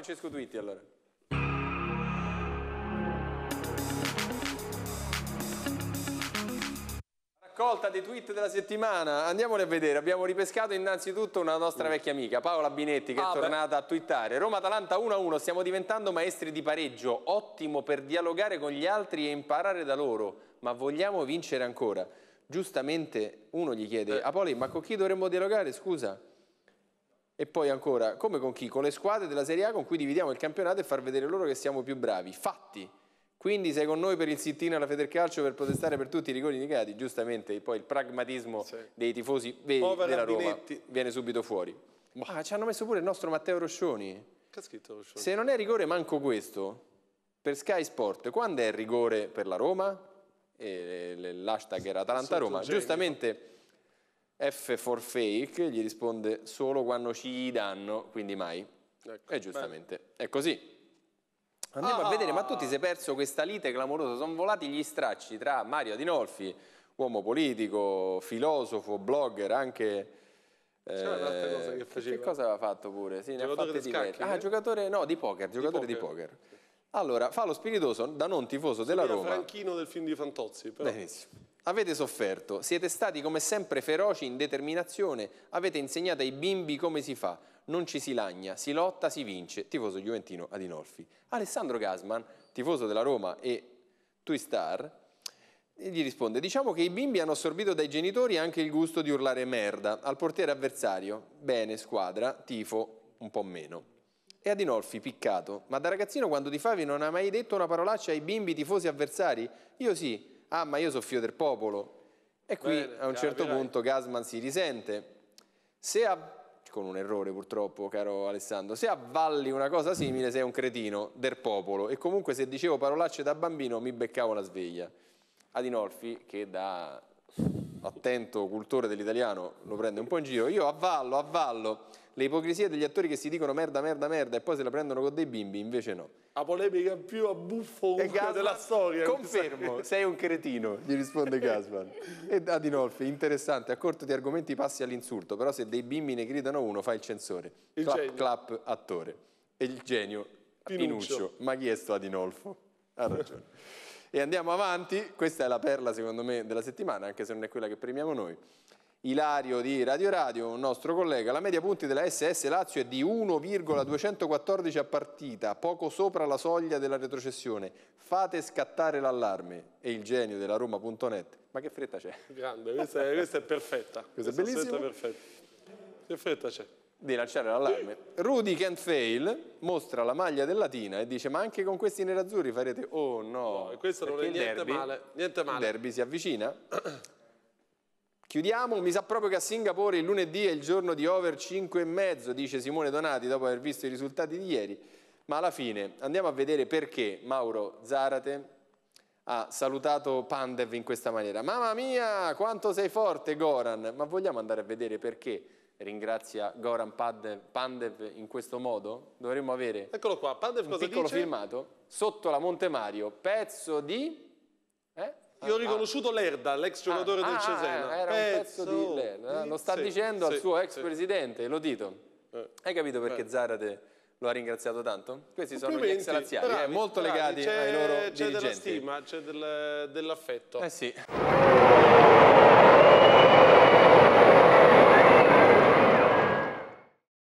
Francesco Twitti allora. Raccolta dei tweet della settimana, andiamoli a vedere. Abbiamo ripescato innanzitutto una nostra mm. vecchia amica, Paola Binetti, che ah, è tornata beh. a twittare. Roma-Atalanta 1-1, stiamo diventando maestri di pareggio, ottimo per dialogare con gli altri e imparare da loro, ma vogliamo vincere ancora. Giustamente uno gli chiede, eh. Apoli, ma con chi dovremmo dialogare, scusa? E poi ancora, come con chi? Con le squadre della Serie A con cui dividiamo il campionato e far vedere loro che siamo più bravi. Fatti! Quindi sei con noi per il sittino alla Federcalcio per protestare per tutti i rigori indicati. giustamente poi il pragmatismo sì. dei tifosi veri Povera della Roma Binetti. viene subito fuori. Ma ah, ci hanno messo pure il nostro Matteo Roscioni. Che ha scritto Roscioni? Se non è rigore manco questo, per Sky Sport, quando è il rigore per la Roma? Eh, l'hashtag era Atalanta-Roma, giustamente F for fake gli risponde solo quando ci danno, quindi mai. Ecco, e giustamente beh. è così. Andiamo ah. a vedere, ma tu ti sei perso questa lite clamorosa, sono volati gli stracci tra Mario Adinolfi, uomo politico, filosofo, blogger, anche... C'era eh, cosa che eh, faceva. Che cosa aveva fatto pure? Sì, giocatore ne ha fatte diverse. Ah, eh? giocatore, no, di poker, giocatore Di poker. Di poker. Allora, fa lo spiritoso da non tifoso della Roma. Roma. Franchino del film di Fantozzi, però. Benissimo. Avete sofferto, siete stati come sempre feroci in determinazione, avete insegnato ai bimbi come si fa, non ci si lagna, si lotta, si vince. Tifoso Juventino Adinolfi. Alessandro Gasman, tifoso della Roma e Twistar, gli risponde diciamo che i bimbi hanno assorbito dai genitori anche il gusto di urlare merda al portiere avversario. Bene, squadra, tifo, un po' meno. E Adinolfi, piccato, ma da ragazzino quando ti favi non hai mai detto una parolaccia ai bimbi tifosi avversari? Io sì, ah ma io so fio del popolo. E qui Bene, a un certo capirai. punto Gasman si risente. Se a con un errore purtroppo, caro Alessandro, se avvalli una cosa simile sei un cretino del popolo e comunque se dicevo parolacce da bambino mi beccavo la sveglia. Adinolfi, che da attento cultore dell'italiano lo prende un po' in giro, io avvallo, avvallo, le ipocrisie degli attori che si dicono merda, merda, merda e poi se la prendono con dei bimbi, invece no. La polemica più a buffo della storia. Confermo, sei un cretino, gli risponde Gasman. e Adinolfi, interessante, a corto di argomenti passi all'insulto, però se dei bimbi ne gridano uno fa il censore. Il clap, genio. clap, attore. E il genio, Pinuccio. Pinuccio. Ma chi è sto Adinolfo? Ha ragione. e andiamo avanti, questa è la perla secondo me della settimana, anche se non è quella che premiamo noi. Ilario di Radio Radio, un nostro collega, la media punti della SS Lazio è di 1,214 a partita, poco sopra la soglia della retrocessione. Fate scattare l'allarme e il genio della Roma.net. Ma che fretta c'è? Grande, questa è, questa è perfetta. Questa, questa è bellissima. Perfetta. Che fretta c'è? Di lanciare l'allarme. Rudy can't fail mostra la maglia del Latina e dice ma anche con questi nerazzurri farete oh no. no questo Perché non è niente derby, male. Niente male. Il derby si avvicina. Chiudiamo, mi sa proprio che a Singapore il lunedì è il giorno di over 5 e mezzo, dice Simone Donati dopo aver visto i risultati di ieri, ma alla fine andiamo a vedere perché Mauro Zarate ha salutato Pandev in questa maniera. Mamma mia, quanto sei forte Goran, ma vogliamo andare a vedere perché ringrazia Goran Pandev, in questo modo? Dovremmo avere Eccolo qua, Pandev un piccolo dice? filmato sotto la Monte Mario, pezzo di... Io ho ah, ah. riconosciuto Lerda, l'ex ah. giocatore del Cesena. Eh, era un pezzo di Lerda. Eh, lo sta sì, dicendo sì, al suo ex presidente, lo dito. Eh. Hai capito perché eh. Zarate lo ha ringraziato tanto? Questi sono gli ex laziali, eh, bravi, eh, molto bravi, legati ai loro c'è C'è della stima, c'è del, dell'affetto. Eh sì.